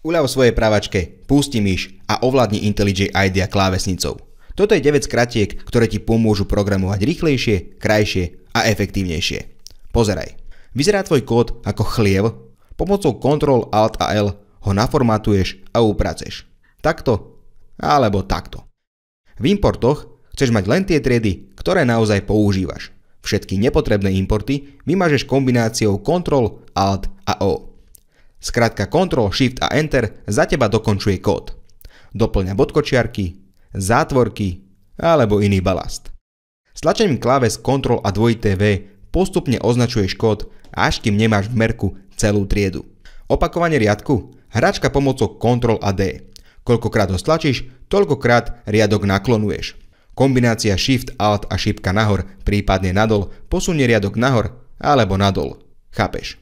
Uľav svojej pravačke, pusti myš a ovládni IntelliJ IDEA klávesnicou. Toto je 9 skratiek, ktoré ti pomôžu programovať rýchlejšie, krajšie a efektívnejšie. Pozeraj. Vyzerá tvoj kód ako chliev, pomocou Ctrl Alt a L ho naformatuješ a upraceš. Takto alebo takto. V importoch chceš mať len tie triedy, ktoré naozaj používaš. Všetky nepotrebné importy vymažeš kombináciou Ctrl Alt a O. Skrátka Ctrl, Shift a Enter za teba dokončuje kód. Doplňa bodkočiarky, zátvorky alebo iný balast. Stlačením kláves Ctrl a dvojité V postupne označuješ kód, až kým nemáš v merku celú triedu. Opakovanie riadku? Hračka pomocou Ctrl a D. Koľkokrát ho stlačíš, toľkokrát riadok naklonuješ. Kombinácia Shift, Alt a šipka nahor, prípadne nadol, posunie riadok nahor alebo nadol. Chápeš?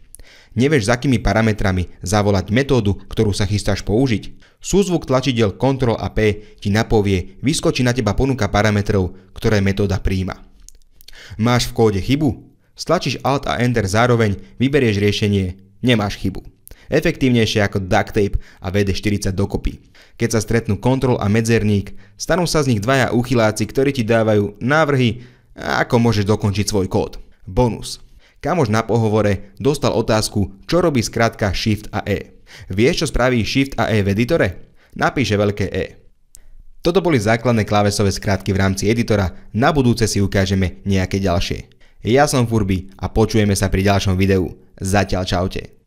nevieš za akými parametrami zavolať metódu, ktorú sa chystáš použiť. Súzvuk tlačidel Ctrl a P ti napovie, vyskočí na teba ponuka parametrov, ktoré metóda príjma. Máš v kóde chybu? Stlačíš Alt a Enter zároveň, vyberieš riešenie, nemáš chybu. Efektívnejšie ako duct tape a VD40 dokopy. Keď sa stretnú kontrol a medzerník, stanú sa z nich dvaja uchyláci, ktorí ti dávajú návrhy, ako môžeš dokončiť svoj kód. Bonus. Kamož na pohovore dostal otázku, čo robí skrátka Shift a E. Vieš, čo spraví Shift a E v editore? Napíše veľké E. Toto boli základné klávesové skrátky v rámci editora, na budúce si ukážeme nejaké ďalšie. Ja som Furby a počujeme sa pri ďalšom videu. Zatiaľ čaute.